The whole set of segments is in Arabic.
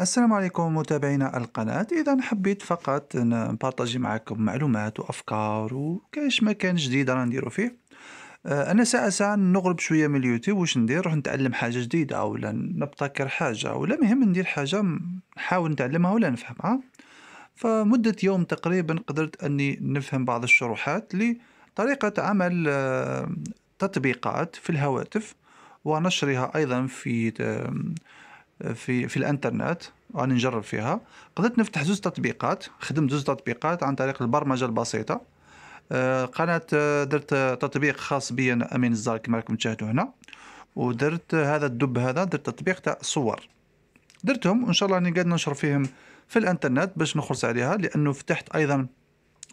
السلام عليكم متابعينا القناة إذا حبيت فقط نبارطاجي معكم معلومات وأفكار وكاش مكان جديد راه نديرو فيه آه، أنا ساعة ساعة نغرب شوية من اليوتيوب واش ندير نروح نتعلم حاجة جديدة ولا نبتكر حاجة ولا مهم ندير حاجة نحاول نتعلمها ولا نفهمها فمدة يوم تقريبا قدرت أني نفهم بعض الشروحات لطريقة عمل آه، تطبيقات في الهواتف ونشرها أيضا في في في الانترنت راني نجرب فيها قدرت نفتح زوج تطبيقات خدمت زوج تطبيقات عن طريق البرمجه البسيطه آه، قناه آه، درت تطبيق خاص بي انا امين الزار كما راكم تشاهدوا هنا ودرت هذا الدب هذا درت تطبيق تاع الصور درتهم وان شاء الله راني قاعد ننشر فيهم في الانترنت باش نخلص عليها لانه فتحت ايضا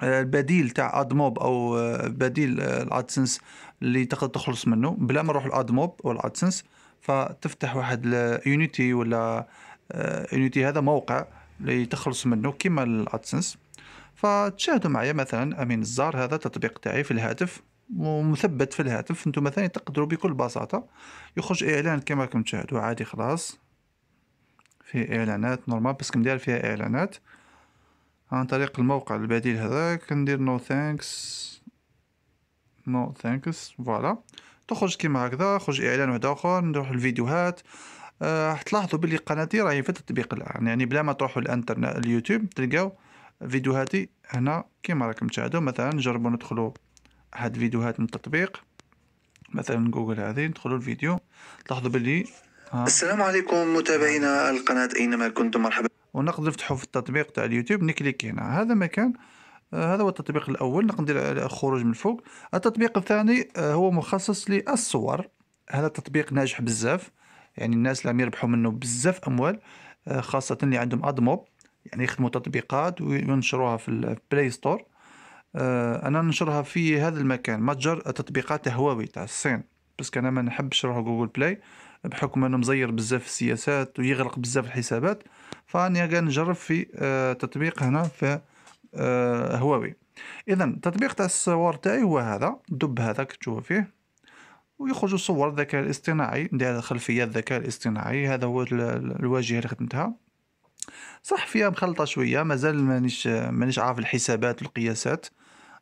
آه، البديل تاع ادموب او بديل الادسنس اللي تقدر تخلص منه بلا ما نروح لادموب او الادسنس فتفتح واحد يونيتي ولا يونيتي آه، هذا موقع اللي تخلص منه كما الادسنس فتشاهدوا معايا مثلا امين الزار هذا تطبيق تاعي في الهاتف ومثبت في الهاتف انتم مثلا تقدروا بكل بساطه يخرج اعلان كما راكم تشاهدوا عادي خلاص فيه اعلانات نورمال كم ندير فيها اعلانات عن طريق الموقع البديل هذاك ندير نو ثانكس نو ثانكس فوالا تخرج كيما هكذا خرج اعلان واحد اخر نروح الفيديوهات آه، راح تلاحظوا باللي قناتي راهي في التطبيق الان يعني بلا ما تروحوا الانترنت اليوتيوب تلقاو فيديوهاتي هنا كيما راكم تشاهدوا مثلا جربوا ندخلوا هاد الفيديوهات من التطبيق مثلا جوجل هذه ندخلوا الفيديو تلاحظوا باللي ها. السلام عليكم متابعينا القناة أينما كنتم مرحبا ونقدر نفتحوا في التطبيق تاع اليوتيوب نكليك هنا هذا مكان آه، هذا هو التطبيق الاول نقدر ندير الخروج من فوق التطبيق الثاني آه، هو مخصص للصور هذا التطبيق ناجح بزاف يعني الناس اللي عم يربحوا منه بزاف اموال آه، خاصه اللي عندهم ادموب يعني يخدموا تطبيقات وينشروها في البلاي ستور انا ننشرها في هذا المكان متجر تطبيقات هواوي تاع الصين بس انا ما نحبش نروح جوجل بلاي بحكم انه مزير بزاف السياسات ويغلق بزاف الحسابات فاني قاعد نجرب في تطبيق هنا في آه، هواوي اذا تطبيق تاع الصور تاعي هو هذا دب هذا كتشوفوا فيه ويخرج صور الذكاء الاصطناعي ندير خلفيه الذكاء الاصطناعي هذا هو الواجهه اللي خدمتها صح فيها مخلطه شويه مازال مانيش مانيش عارف الحسابات والقياسات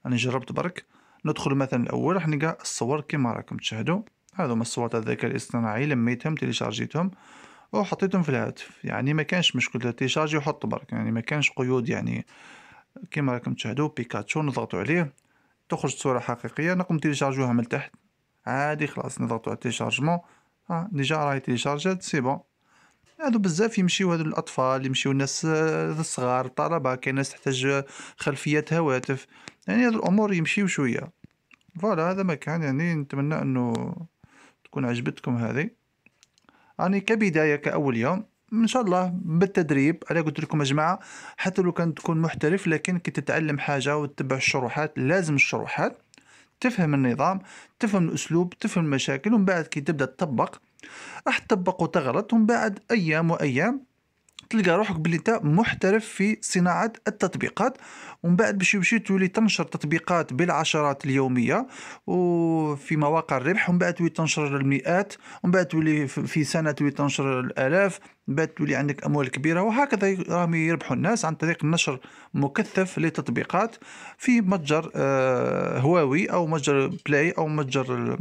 انا جربت برك ندخل مثلا الاول راح نلقى الصور كما راكم تشاهدوا هذو الصور تاع الذكاء الاصطناعي لميتهم تيليشارجيتهم وحطيتهم في الهاتف يعني ما كانش مشكل تيشارجي وحط برك يعني ما كانش قيود يعني كما راكم تشاهدوا بيكاتشو نضغطوا عليه تخرج صوره حقيقيه نقوم تيليشارجوها من تحت عادي خلاص نضغطوا على تيليشارجمون ها ديجا راهي تيليشارجات سي بون هادو بزاف يمشيو هادو الاطفال يمشيو الناس آه، الصغار الطلبه كاين ناس تحتاج خلفيات هواتف يعني هادو الامور يمشيو شويه فوالا هذا ما كان يعني نتمنى انه تكون عجبتكم هذه راني يعني كبدايه كاول يوم ان شاء الله بالتدريب انا قلت لكم يا جماعه حتى لو كان تكون محترف لكن كي تتعلم حاجه وتتبع الشروحات لازم الشروحات تفهم النظام تفهم الاسلوب تفهم المشاكل ومن بعد كي تبدا تطبق راح تطبق وتغلط ومن بعد ايام وايام تلقى روحك باللي انت محترف في صناعه التطبيقات ومن بعد باش يمشي تولي تنشر تطبيقات بالعشرات اليوميه وفي مواقع الربح ومن بعد تولي تنشر المئات ومن بعد تولي في سنه تولي تنشر الالاف من بعد تولي عندك اموال كبيره وهكذا راهم يربحوا الناس عن طريق النشر مكثف لتطبيقات في متجر آه، هواوي او متجر بلاي او متجر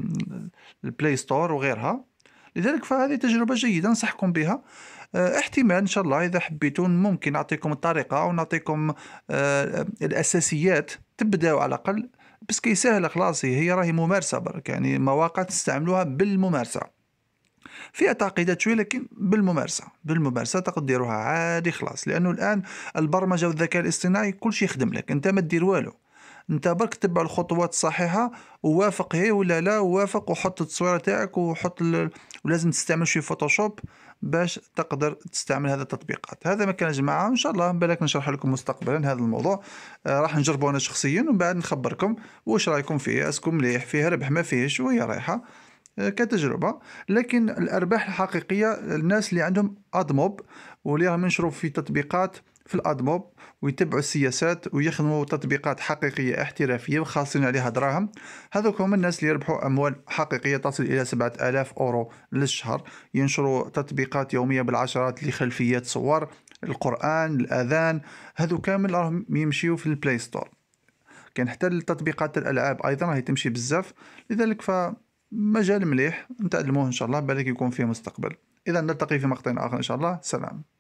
البلاي ستور وغيرها لذلك فهذه تجربه جيده انصحكم بها آه، احتمال ان شاء الله اذا حبيتون ممكن نعطيكم الطريقه ونعطيكم الاساسيات تبداو على الاقل بس كي سهله خلاص هي راهي ممارسه برك يعني مواقع تستعملوها بالممارسه فيها تعقيدات شويه لكن بالممارسه بالممارسه تقدر ديروها عادي خلاص لانه الان البرمجه والذكاء الاصطناعي كل شيء يخدم لك انت ما دير والو انت برك تبع الخطوات الصحيحه ووافق هي ولا لا ووافق وحط التصويره تاعك وحط ال... ولازم تستعمل شويه فوتوشوب باش تقدر تستعمل هذا التطبيقات هذا ما كان يا جماعه ان شاء الله بالك نشرح لكم مستقبلا هذا الموضوع آه راح نجربه انا شخصيا ومن بعد نخبركم واش رايكم فيه اسكو مليح فيه ربح ما فيهش وهي رايحه آه، كتجربة لكن الأرباح الحقيقية الناس اللي عندهم أدموب واللي راهم ينشروا في تطبيقات في الادموب ويتبعوا السياسات ويخدموا تطبيقات حقيقيه احترافيه وخاصين عليها دراهم هذوك هم الناس اللي يربحوا اموال حقيقيه تصل الى 7000 اورو للشهر ينشروا تطبيقات يوميه بالعشرات لخلفيات صور القران الاذان هذو كامل راهم يمشيو في البلاي ستور كان حتى التطبيقات الالعاب ايضا راهي تمشي بزاف لذلك ف مجال مليح نتعلموه ان شاء الله بالك يكون فيه مستقبل اذا نلتقي في مقطع اخر ان شاء الله سلام